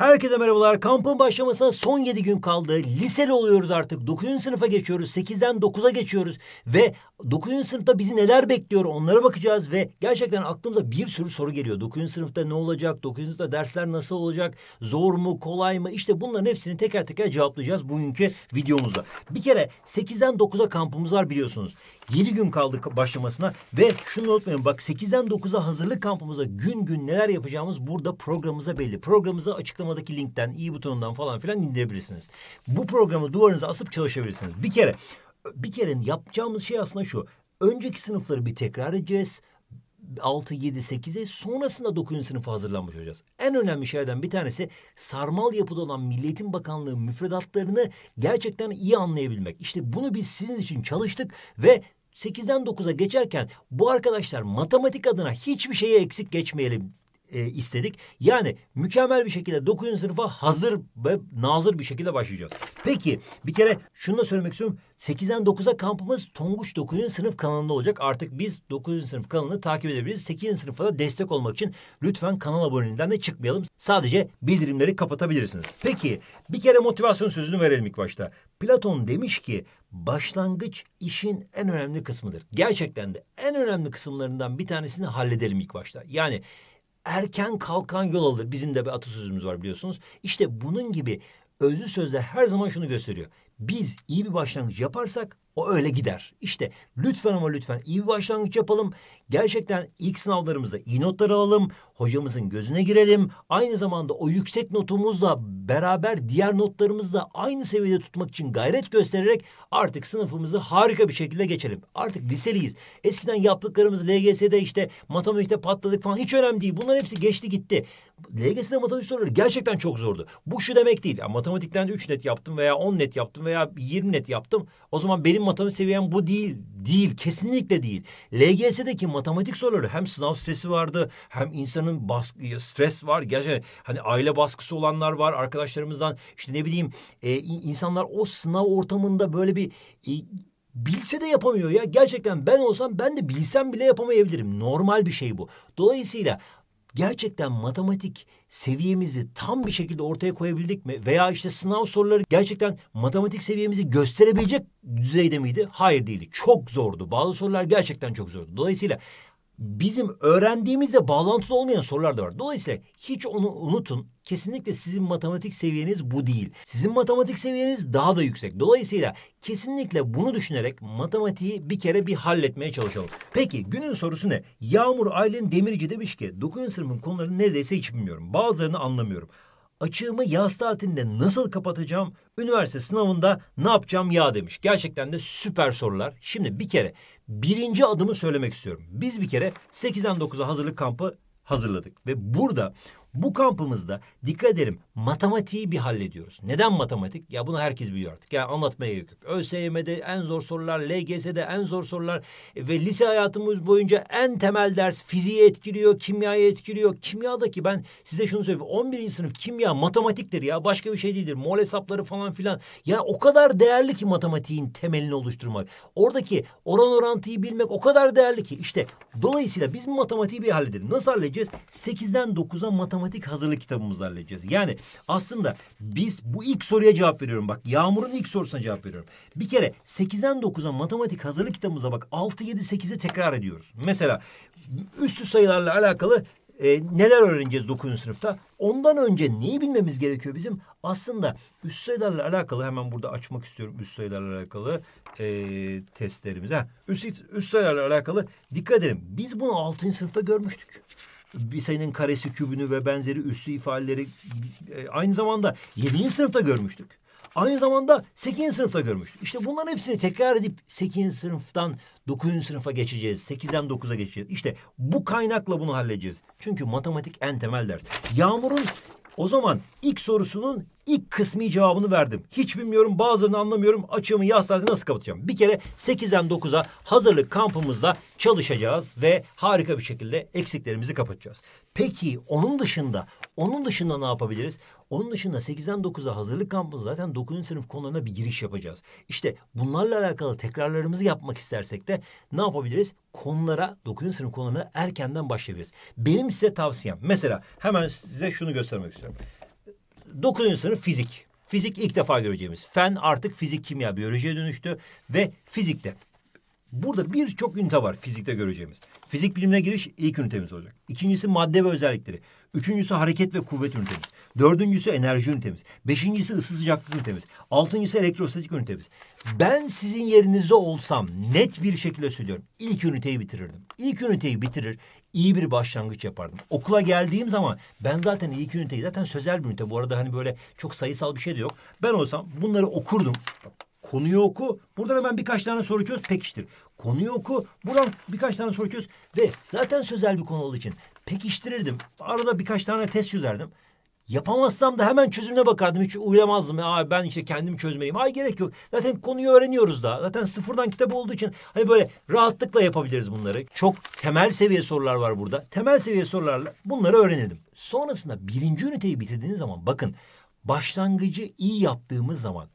Herkese merhabalar. Kampın başlamasına son 7 gün kaldı. Liseli oluyoruz artık. 9. sınıfa geçiyoruz. 8'den 9'a geçiyoruz. Ve 9. sınıfta bizi neler bekliyor onlara bakacağız. Ve gerçekten aklımıza bir sürü soru geliyor. 9. sınıfta ne olacak? 9. sınıfta dersler nasıl olacak? Zor mu? Kolay mı? İşte bunların hepsini teker teker cevaplayacağız bugünkü videomuzda. Bir kere 8'den 9'a kampımız var biliyorsunuz. 7 gün kaldı başlamasına. Ve şunu unutmayın bak 8'den 9'a hazırlık kampımıza gün gün neler yapacağımız burada programımıza belli. Programımıza açıklama açıklamadaki linkten, i butonundan falan filan indirebilirsiniz. Bu programı duvarınıza asıp çalışabilirsiniz. Bir kere bir kere yapacağımız şey aslında şu. Önceki sınıfları bir tekrar edeceğiz. 6, 7, 8'e sonrasında 9. sınıfı hazırlanmış olacağız. En önemli şeylerden bir tanesi sarmal yapıda olan Milliyetin Bakanlığı müfredatlarını gerçekten iyi anlayabilmek. İşte bunu biz sizin için çalıştık ve 8'den 9'a geçerken bu arkadaşlar matematik adına hiçbir şeye eksik geçmeyelim e, istedik. Yani mükemmel bir şekilde 9. sınıfa hazır ve nazır bir şekilde başlayacağız. Peki bir kere şunu da söylemek istiyorum. 8'den 9'a kampımız Tonguç 9. sınıf kanalında olacak. Artık biz 9. sınıf kanalını takip edebiliriz. 8. sınıfa da destek olmak için lütfen kanal aboneliğinden de çıkmayalım. Sadece bildirimleri kapatabilirsiniz. Peki bir kere motivasyon sözünü verelim ilk başta. Platon demiş ki başlangıç işin en önemli kısmıdır. Gerçekten de en önemli kısımlarından bir tanesini halledelim ilk başta. Yani erken kalkan yol alır. Bizim de bir atasözümüz var biliyorsunuz. İşte bunun gibi özlü sözler her zaman şunu gösteriyor. Biz iyi bir başlangıç yaparsak o öyle gider. İşte lütfen ama lütfen iyi bir başlangıç yapalım. Gerçekten ilk sınavlarımızda iyi notlar alalım. Hocamızın gözüne girelim. Aynı zamanda o yüksek notumuzla beraber diğer notlarımızı da aynı seviyede tutmak için gayret göstererek artık sınıfımızı harika bir şekilde geçelim. Artık liseliyiz. Eskiden yaptıklarımız LGS'de işte matematikte patladık falan hiç önemli değil. Bunların hepsi geçti gitti. LGS'de matematik soruları gerçekten çok zordu. Bu şu demek değil. Yani matematikten 3 net yaptım veya 10 net yaptım veya 20 net yaptım. O zaman benim matematik seviyen bu değil. Değil, kesinlikle değil. LGS'deki matematik soruları hem sınav stresi vardı, hem insanın baskı, stres var. Gerçekten hani aile baskısı olanlar var arkadaşlarımızdan. İşte ne bileyim e, insanlar o sınav ortamında böyle bir... E, bilse de yapamıyor ya. Gerçekten ben olsam ben de bilsem bile yapamayabilirim. Normal bir şey bu. Dolayısıyla gerçekten matematik seviyemizi tam bir şekilde ortaya koyabildik mi? Veya işte sınav soruları gerçekten matematik seviyemizi gösterebilecek düzeyde miydi? Hayır değildi. Çok zordu. Bazı sorular gerçekten çok zordu. Dolayısıyla bizim öğrendiğimizle bağlantılı olmayan sorular da var. Dolayısıyla hiç onu unutun kesinlikle sizin matematik seviyeniz bu değil. Sizin matematik seviyeniz daha da yüksek. Dolayısıyla kesinlikle bunu düşünerek matematiği bir kere bir halletmeye çalışalım. Peki günün sorusu ne? Yağmur Aylin Demirci demiş ki 9. sınıfın konularını neredeyse hiç bilmiyorum. Bazılarını anlamıyorum açığımı yaz tatilinde nasıl kapatacağım? Üniversite sınavında ne yapacağım ya demiş. Gerçekten de süper sorular. Şimdi bir kere birinci adımı söylemek istiyorum. Biz bir kere 8'den 9'a hazırlık kampı hazırladık. Ve burada bu kampımızda dikkat ederim matematiği bir hallediyoruz. Neden matematik? Ya bunu herkes biliyor artık. Ya anlatmaya gerek yok. ÖSYM'de en zor sorular, LGS'de en zor sorular ve lise hayatımız boyunca en temel ders fiziği etkiliyor, kimyayı etkiliyor. Kimyadaki ben size şunu söyleyeyim. 11. sınıf kimya matematiktir ya başka bir şey değildir. Mol hesapları falan filan. Ya o kadar değerli ki matematiğin temelini oluşturmak. Oradaki oran orantıyı bilmek o kadar değerli ki. İşte dolayısıyla biz matematiği bir halledelim. Nasıl halledeceğiz? 8'den 9'a matematik matematik hazırlık kitabımızı halledeceğiz. Yani aslında biz bu ilk soruya cevap veriyorum. Bak Yağmur'un ilk sorusuna cevap veriyorum. Bir kere 8'den 9'a matematik hazırlık kitabımıza bak 6, 7, 8'i tekrar ediyoruz. Mesela üstü sayılarla alakalı e, neler öğreneceğiz 9. sınıfta? Ondan önce neyi bilmemiz gerekiyor bizim? Aslında üst sayılarla alakalı hemen burada açmak istiyorum üst sayılarla alakalı e, testlerimiz. üst, üst sayılarla alakalı dikkat edelim. Biz bunu 6. sınıfta görmüştük bir sayının karesi kübünü ve benzeri üslü ifadeleri e, aynı zamanda yedinci sınıfta görmüştük. Aynı zamanda 8. sınıfta görmüştük. İşte bunların hepsini tekrar edip 8. sınıftan 9. sınıfa geçeceğiz. 8'den 9'a geçeceğiz. İşte bu kaynakla bunu halledeceğiz. Çünkü matematik en temel ders. Yağmur'un o zaman ilk sorusunun İlk kısmi cevabını verdim. Hiç bilmiyorum bazılarını anlamıyorum. Açığımı yaz saati nasıl kapatacağım? Bir kere 8'den 9'a hazırlık kampımızda çalışacağız ve harika bir şekilde eksiklerimizi kapatacağız. Peki onun dışında, onun dışında ne yapabiliriz? Onun dışında 8'den 9'a hazırlık kampımızda zaten 9. sınıf konularına bir giriş yapacağız. İşte bunlarla alakalı tekrarlarımızı yapmak istersek de ne yapabiliriz? Konulara 9. sınıf konularına erkenden başlayabiliriz. Benim size tavsiyem mesela hemen size şunu göstermek istiyorum. Dokuzuncu sınıf fizik. Fizik ilk defa göreceğimiz. Fen artık fizik, kimya, biyolojiye dönüştü ve fizikte Burada birçok ünite var fizikte göreceğimiz. Fizik bilimine giriş ilk ünitemiz olacak. İkincisi madde ve özellikleri. Üçüncüsü hareket ve kuvvet ünitemiz. Dördüncüsü enerji ünitemiz. Beşincisi ısı sıcaklık ünitemiz. Altıncısı elektrostatik ünitemiz. Ben sizin yerinizde olsam net bir şekilde söylüyorum. İlk üniteyi bitirirdim. İlk üniteyi bitirir iyi bir başlangıç yapardım. Okula geldiğim zaman ben zaten ilk üniteyi zaten sözel bir ünite. Bu arada hani böyle çok sayısal bir şey de yok. Ben olsam bunları okurdum. Konuyu oku. Buradan hemen birkaç tane soru çöz pekiştir. Konuyu oku. Buradan birkaç tane soru çöz. Ve zaten sözel bir konu olduğu için pekiştirirdim. Arada birkaç tane test çözerdim. Yapamazsam da hemen çözümüne bakardım. Hiç uylamazdım. Ya ben işte kendim çözmeyeyim. Ay gerek yok. Zaten konuyu öğreniyoruz da. Zaten sıfırdan kitap olduğu için hani böyle rahatlıkla yapabiliriz bunları. Çok temel seviye sorular var burada. Temel seviye sorularla bunları öğrenelim. Sonrasında birinci üniteyi bitirdiğiniz zaman bakın başlangıcı iyi yaptığımız zaman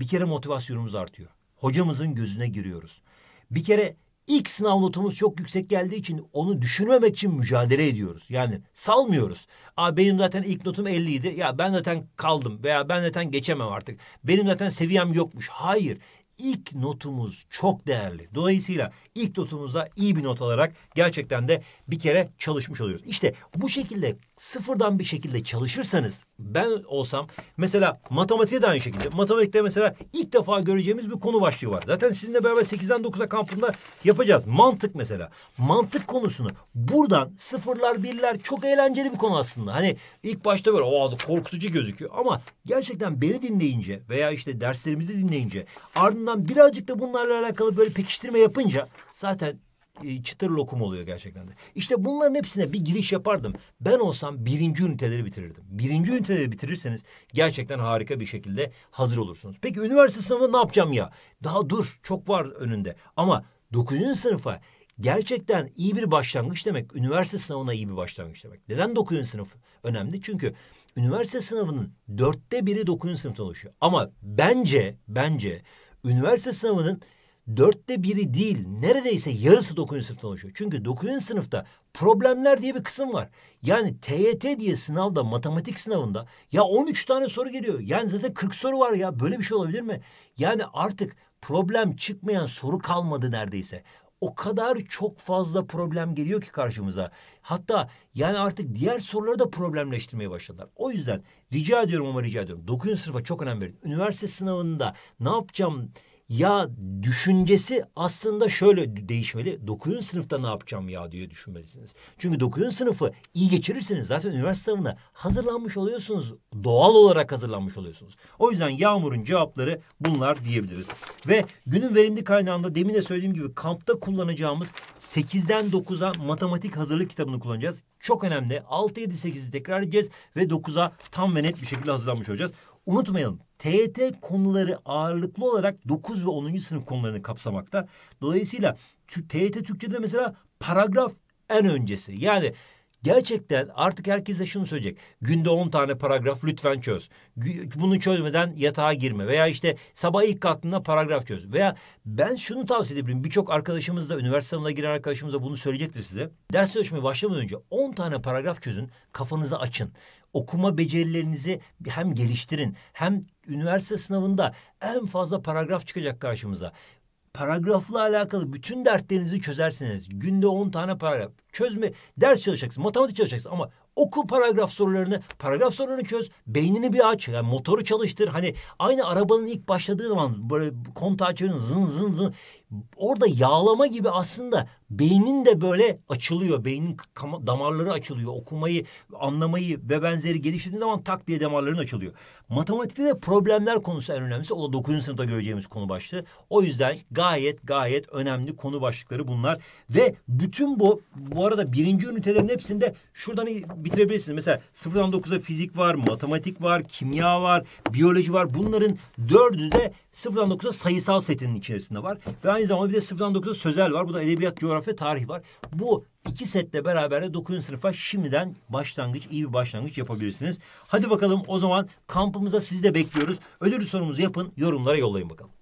bir kere motivasyonumuz artıyor. Hocamızın gözüne giriyoruz. Bir kere ilk sınav notumuz çok yüksek geldiği için onu düşünmemek için mücadele ediyoruz. Yani salmıyoruz. Aa benim zaten ilk notum 50 idi. Ya ben zaten kaldım veya ben zaten geçemem artık. Benim zaten seviyem yokmuş. Hayır. İlk notumuz çok değerli. Dolayısıyla ilk notumuzda iyi bir not alarak gerçekten de bir kere çalışmış oluyoruz. İşte bu şekilde sıfırdan bir şekilde çalışırsanız ben olsam mesela matematiğe de aynı şekilde. Matematikte mesela ilk defa göreceğimiz bir konu başlığı var. Zaten sizinle beraber 8'den 9'a kampında yapacağız. Mantık mesela. Mantık konusunu buradan sıfırlar birler çok eğlenceli bir konu aslında. Hani ilk başta böyle o adı korkutucu gözüküyor ama gerçekten beni dinleyince veya işte derslerimizi dinleyince ardından birazcık da bunlarla alakalı böyle pekiştirme yapınca zaten e, çıtır lokum oluyor gerçekten de. İşte bunların hepsine bir giriş yapardım. Ben olsam birinci üniteleri bitirirdim. Birinci üniteleri bitirirseniz gerçekten harika bir şekilde hazır olursunuz. Peki üniversite sınavı ne yapacağım ya? Daha dur çok var önünde. Ama dokuzuncu sınıfa gerçekten iyi bir başlangıç demek. Üniversite sınavına iyi bir başlangıç demek. Neden dokuzuncu sınıf önemli? Çünkü üniversite sınavının dörtte biri dokuzuncu sınıftan oluşuyor. Ama bence, bence üniversite sınavının dörtte biri değil neredeyse yarısı 9. sınıftan oluşuyor. Çünkü 9. sınıfta problemler diye bir kısım var. Yani TYT diye sınavda matematik sınavında ya 13 tane soru geliyor. Yani zaten 40 soru var ya böyle bir şey olabilir mi? Yani artık problem çıkmayan soru kalmadı neredeyse. O kadar çok fazla problem geliyor ki karşımıza. Hatta yani artık diğer soruları da problemleştirmeye başladılar. O yüzden rica ediyorum ama rica ediyorum. 9. sınıfa çok önem verin. Üniversite sınavında ne yapacağım ya düşüncesi aslında şöyle değişmeli. Dokuzuncu sınıfta ne yapacağım ya diye düşünmelisiniz. Çünkü dokuzuncu sınıfı iyi geçirirseniz zaten üniversite sınavına hazırlanmış oluyorsunuz. Doğal olarak hazırlanmış oluyorsunuz. O yüzden Yağmur'un cevapları bunlar diyebiliriz. Ve günün verimli kaynağında demin de söylediğim gibi kampta kullanacağımız 8'den 9'a matematik hazırlık kitabını kullanacağız. Çok önemli. 6, 7, 8'i tekrar edeceğiz ve 9'a tam ve net bir şekilde hazırlanmış olacağız. Unutmayalım TYT konuları ağırlıklı olarak 9 ve 10. sınıf konularını kapsamakta. Dolayısıyla TYT Türkçe'de mesela paragraf en öncesi. Yani Gerçekten artık herkes de şunu söyleyecek. Günde 10 tane paragraf lütfen çöz. Bunu çözmeden yatağa girme. Veya işte sabah ilk kalktığında paragraf çöz. Veya ben şunu tavsiye edebilirim. Birçok arkadaşımız da üniversite sınavına giren arkadaşımız da bunu söyleyecektir size. Ders çalışmaya başlamadan önce 10 tane paragraf çözün. Kafanızı açın. Okuma becerilerinizi hem geliştirin hem üniversite sınavında en fazla paragraf çıkacak karşımıza paragrafla alakalı bütün dertlerinizi çözersiniz. Günde 10 tane paragraf. Çözme, ders çalışacaksın, matematik çalışacaksın ama Oku paragraf sorularını. Paragraf sorularını çöz. Beynini bir aç. Yani motoru çalıştır. Hani aynı arabanın ilk başladığı zaman böyle kontağı açıyorsun zın zın zın. Orada yağlama gibi aslında beynin de böyle açılıyor. Beynin damarları açılıyor. Okumayı, anlamayı ve benzeri geliştirdiğin zaman tak diye damarların açılıyor. Matematikte de problemler konusu en önemlisi. O da dokuzuncu sınıfta göreceğimiz konu başlığı. O yüzden gayet gayet önemli konu başlıkları bunlar. Ve bütün bu bu arada birinci ünitelerin hepsinde şuradan bir bitirebilirsiniz. Mesela sıfırdan 9'a fizik var, matematik var, kimya var, biyoloji var. Bunların dördü de sıfırdan 9'a sayısal setinin içerisinde var. Ve aynı zamanda bir de sıfırdan 9'a sözel var. Bu da edebiyat, coğrafya, tarih var. Bu iki setle beraber de 9. sınıfa şimdiden başlangıç, iyi bir başlangıç yapabilirsiniz. Hadi bakalım o zaman kampımıza sizi de bekliyoruz. Ödül sorumuzu yapın, yorumlara yollayın bakalım.